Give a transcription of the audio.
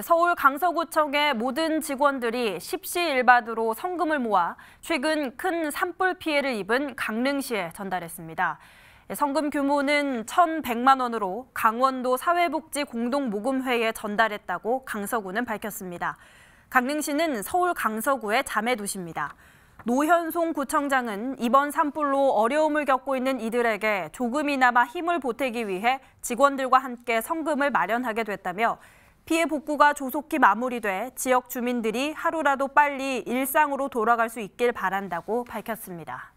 서울 강서구청의 모든 직원들이 십시일반으로 성금을 모아 최근 큰 산불 피해를 입은 강릉시에 전달했습니다. 성금 규모는 1,100만 원으로 강원도 사회복지공동모금회에 전달했다고 강서구는 밝혔습니다. 강릉시는 서울 강서구의 자매 도시입니다. 노현송 구청장은 이번 산불로 어려움을 겪고 있는 이들에게 조금이나마 힘을 보태기 위해 직원들과 함께 성금을 마련하게 됐다며 피해 복구가 조속히 마무리돼 지역 주민들이 하루라도 빨리 일상으로 돌아갈 수 있길 바란다고 밝혔습니다.